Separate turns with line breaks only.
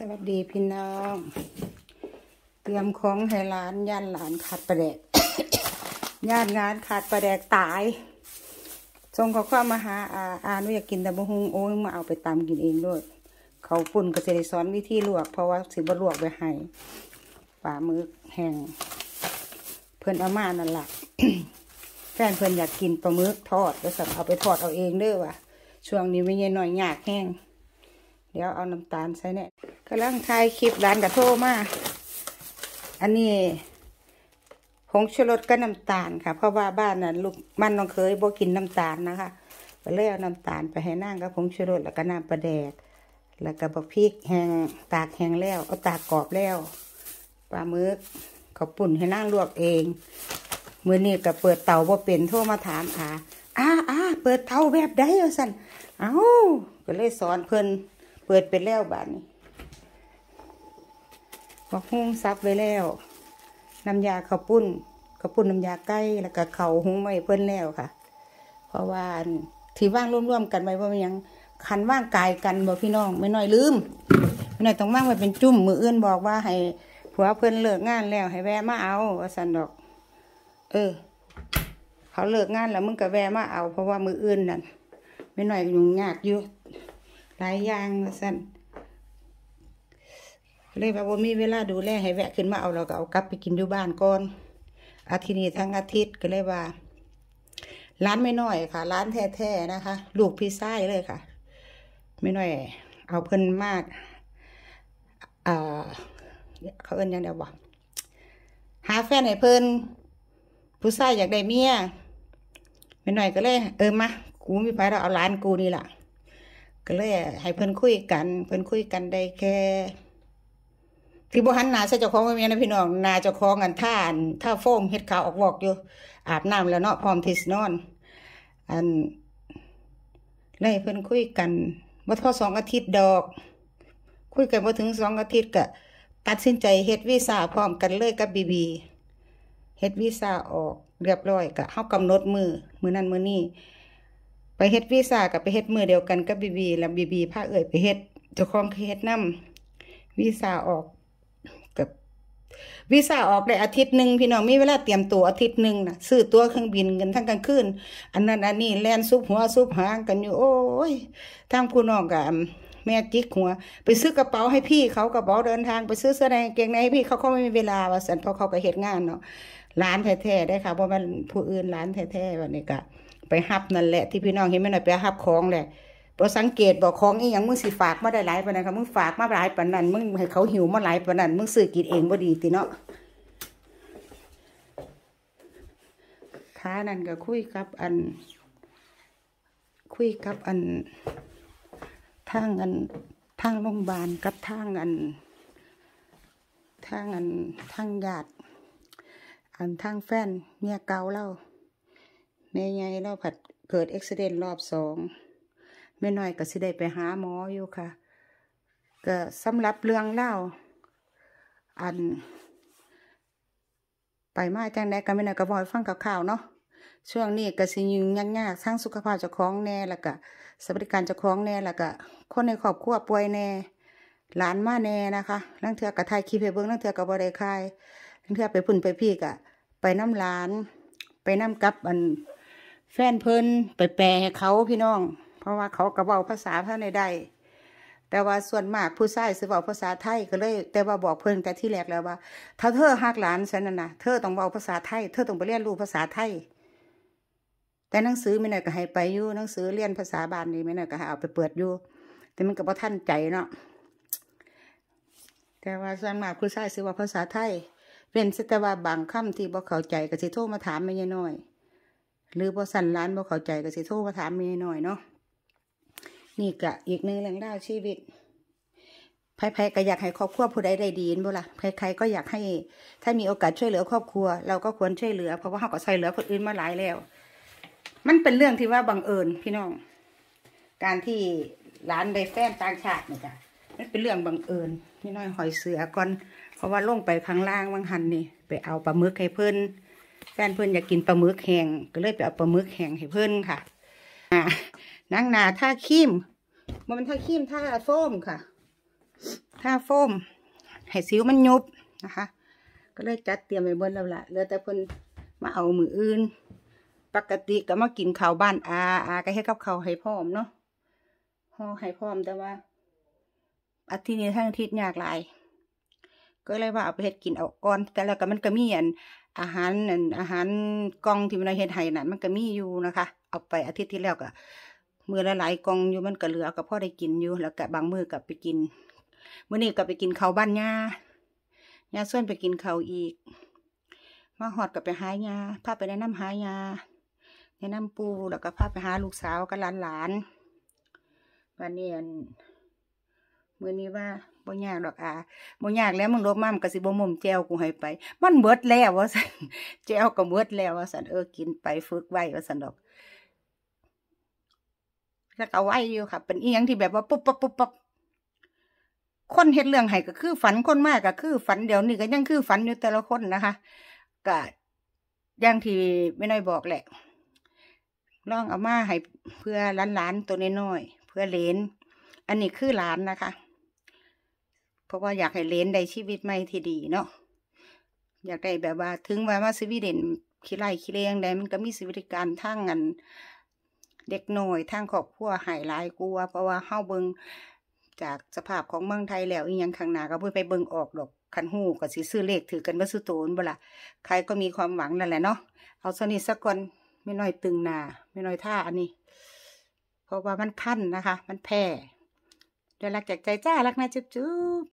สวัสดีพี่น้อง เตรียมของให้หลานย่านหลานขาดประแดกย่านงานขาดประแดกตายทรงขอข้ามาหาอาอานุอยากกินแต่บุฮุงโอ้ยมาเอาไปตามกินเองด้วยเขาปุ่นก็จะได้สอนวิธีลวก เพราะว่าสิบลวกไปให้ป่ามือแห้งเพื่อนอาม่านั่นแหละแฟนเพื่อนอยากกินปลาหมึกทอดก็สั่งเอาไปทอดเอาเองด้วยว่ะช่วงนี้ไม่เย็นหน่อยยากแห้งเดี๋ยวเอาน้ำตาลใส่เนี่ยกำลังถ่ายคลิปร้านกระโทมาอันนี้ผงชูรสกับน้ำตาลค่ะ เพราะว่าบ้านนั้นลูกมันน้องเคยบ่กินน้ำตาลนะคะก็เลยเอาน้ำตาลไปให้นั่งกับผงชูรสแล้วก็น้ำปลาแดกแล้ว ก็บะพริกแห้งตากแห้งแล้วเอาตากกรอบแล้วปลาหมึกขาปุ่นให้นั่งลวกเองมือนี่ก็เปิดเตาบ่เป็นโทรมาถามอาอ้าอ้าเปิดเตาแบบได้เอาสันเอา้าก็เลยสอนเพิ่นเปิดไปแล้วบาทนี้บอกหุ้งซับไว้แล้วน้ำยาข้าวปุ้นข้าวปุ้นน้ำยาใกล้แล้วก็เขาหุ้งไว้เพิ่นแล้วค่ะ เพราะว่าที่ว่างร่วมๆ กันไว้พราะมันยังคันว่างกายกันบกพี่น้องไม่น้อยลืมไม่น้อยต้องว่างไว้เป็นจุ่มมืออือนบอกว่าให้ผัวเพื่อนเลิกงานแล้วให้แวะมาเอาว่าสันดอก เออ เขาเลิกงานแล้วมึงก็แวะมาเอา เพราะว่ามืออื่นนั่นไม่น้อยยุ่งยากอยู่หลายอย่างสั้นเลยว่าบ่มีเวลาดูแลให้ แวะขึ้นมาเอาเราก็เอากลับไปกินอยู่บ้านก่อนอาทิตย์นี้ทั้งอาทิตย์ก็เลยว่า ร้านไม่น้อยค่ะ ร้านแท้ๆนะคะ ลูกพี่ไส้เลยค่ะ ไม่น้อย เอาเพิ่นมากเอ่อเขาเอิ้นยังเดียวบอกหาแฟนให้เพิ่นผู้ชายอยากได้เมียไม่น้อยก็เลย เออมากูมีไฟเราเอาร้านกูนี่แหละก็เลยให้เพื่อนคุยกัน เพื่อนคุยกันได้แค่ที่บุหันนาสเจ้าของเมียนะพี่น้องนาเจ้าของกันท่านท่าโฟมเฮ็ดขาวออกบอกอยู่อาบน้ำแล้วเนาะพร้อมทิสนอน อันเลยเพื่อนคุยกันว่ทอสองอาทิตย์ดอก คุยกันว่ถึงสองอาทิตย์ก็ตัดสินใจเฮ็ดวีซ่าพร้อมกันเลยกับบีบี เฮ็ดวีซ่าออกเรียบร้อยก็เข้ากำหนดมือมือนั้นมือนี่ไปเฮ็ดวีซ่ากับไปเฮ็ดมือเดียวกันกับ บีบีแล้วบีบีพาเอ่ยไปเฮ็ดจจคล้องเฮ็ดนำวีซ่าออก กับวีซ่าออกได้อาทิตย์หนึ่งพี่น้องมีเวลาเตรียมตัวอาทิตย์หนึ่งนะซื้อตัวเครื่องบินกันทั้งกลางคืนอันนั้นอันนี้แลนซุปหัวซุปหางกันอยู่ โอ้ยทางผู้น้องกับแม่จิกหัว ไปซื้อกระเป๋าให้พี่เขากระเป๋าเดินทางไปซื้อเสื้อในเกงในให้พี่ เขาเขาไม่มีเวลาว่ะสันเพราะเขาก็เฮ็ดงานเนาะร้านแท้ๆได้ค่ะเพราะมันผู้อื่นร้านแท้ๆวันนี้กะไปฮับนั่นแหละที่พี่น้องเห็นไหมหน่อย ไปฮับของแหละเราสังเกตบอกของอีหยังมึงสิฝากมาได้หลายปานนั้นค่ะมึงฝากมาหลายปานนั้นมึงให้เขาหิวมาหลายปานนั้นมึงซื้อกินเองบ่ดีติเนาะท้านั่นก็คุยกับ อัน คุยกับอันทางอันทางโรงพยาบาลกับทางอันทางอันทางญาติอันทางแฟนเมียเก่าเล่าแม่ใหญ่เาผัดเกิดอุบิเหตุรอบสองแม่น้อยก็สิได้ไปหาหมออยู่ค่ะ ก็สำหรับเรื่องเล่า อัน ไปมาจังไดก็ไม่น่าก็บอยฟังกข่าวเนาะช่วงนี้ก็สิยิ่งยากๆสร้างสุขภาพเจ้าของแน่แล้วก็สวัสดิการเจ้าของแน่แล้วก็คนในครอบครัวป่วยแน่หลานมาแน่นะคะนั่งเทือกระทายคีเพเบิ้งลั่งเทือกระบอริคายนั่งเทือไปพุ่นไปพี่กะไปน้ำหลาน ไปน้ำกับอันแฟนเพิ่นไปแปลให้เขาพี่น้อง เพราะว่าเขากระเบาภาษา่านในใดแต่ว่าส่วนมากผู้ชายสิบอกภาษาไทย ก็เลย แต่ว่าบอกเพิ่นแต่ที่แรกแล้วว่าถ้าเธอหักหลานฉันน่ะนะเธอต้องเอาภาษาไทย เธอต้องไปเรียนรู้ภาษาไทย แต่หนังสือไม่น่อยก็ให้ไปอยู่หนังสือเรียนภาษาบ้านนี่ไม่น่อยก็ให้เอาไปเปิดอยู่ แต่มันก็บ่ท่านใจเนาะแต่ว่าส่วนมากผู้ชายสิว่าภาษาไทยเป็นแต่ว่าบางคำที่บ่เข้าใจก็สิโทรมาถามไม่ยน้อยหรือพอสั่นร้านพอเข้าใจก็สิโทรมาถามเมย์หน่อยเนาะนี่กะอีกหนึ่งเรื่องราวชีวิตไพ่ๆก็อยากให้ครอบครัวผู้ใดได้ดีนบุล่ะใครๆก็อยากให้ ถ้ามีโอกาสช่วยเหลือครอบครัวเราก็ควรช่วยเหลือเพราะว่าเขาก็ช่วยเหลือคนอื่นมาหลายแล้ว มันเป็นเรื่องที่ว่าบังเอิญ พี่น้องการที่ร้านได้แฟนต่างชาตินี่ยจ้ะมันเป็นเรื่องบังเอิญพี่น้อยหอยเสือก่อนเพราะว่าลงไปข้างล่างบางหันนี่ ไปเอาปลาหมึกให้เพิ่นแฟนเพื่อนอยากกินปลาหมึกแห้งก็เลยไปเอาปลาหมึกแห้งให้เพื่อนค่ะนางนาท่าขีมมันเป็นท่าขีมท่าโฟมค่ะท่าโฟมให้ซิวมันยุบนะคะ ก็เลยจัดเตรียมไว้บนแล้วล่ะเหลือแต่เพื่อนมาเอามืออื่น ปกติก็มากินข้าวบ้านอาอาก็ให้กับข้าให้พร้อมเนาะห่อให้พร้อมแต่ว่าอาทิตย์นี้ทั้งอาทิตย์ยากหลายก็เลยว่าเอาไปเห็ดกินเอาก่อน แต่แล้วก็มันก็มีอันอาหารนั่นอาหารกองที่มันเฮ็ดให้นั่นมันก็มีอยู่นะคะ เอาไปอาทิตย์ที่แล้วก็ มือละหลายกองอยู่มันก็เหลือ ก็พ่อได้กินอยู่แล้วก็บางมือก็ไปกิน มื้อนี้ก็ไปกินเขาบ้านย่า ย่าส่วนไปกินเขาอีกมาหอดกับไปหายาพาไปแนะนำหายาแนะนำปูแล้วก็พาไปหาลูกสาวกับหลานหลานวันนี้มือนี้ว่าบ่ยากดอกอาบ่ยากแล้วมึงลบมั่มกะสิบ่มุมแจวกูให้ไปมันเบิดแล้วว่าสันแจวก็เบิดแล้วว่าสันเออกินไปฝึกไว้ว่าสันดอกแล้วก็ไว้อยู่ค่ะ เป็นเอียงที่แบบว่าปุ๊บปุ๊บปุ๊บปุ๊บคนเฮ็ดเรื่องให้ก็คือฝันคนมากก็คือ ฝันเดี๋ยวนี้ก็ยังคือฝันอยู่แต่ละคนนะคะก็อย่างที่ไม่น้อยบอกแหละลองเอามาให้เพื่อล้านๆตัวน้อยๆเพื่อเลนอันนี้คือล้านนะคะเพราะว่าอยากให้เลนได้ชีวิตใหม่ที่ดีเนาะอยากได้แบบว่าถึงว่ามาีวตเดนขี้ไล่ขี้เลี้ยงได้มันก็มีสวิติการทั้งงัน เด็กหน่อยทั้งครอบครัวหายหลายกลัวเพราะว่าเฮาเบิงจากสภาพของเมืองไทยแล้วอีกยังข้างหน้าก็เพื่อไปเบิงออกดอกคันหูกับสีซื้อเลขถือกันม่สืตอโตนบล่ะใครก็มีความหวังนั่นแหละเนาะเอาสนิทสักคนไม่น้อยตึงหนาไม่น้อยท่าอันนี้ เพราะว่ามันขั้นนะคะ มันแพ้เดี๋ยวรักจากใจจ้ารักนะจุ๊บ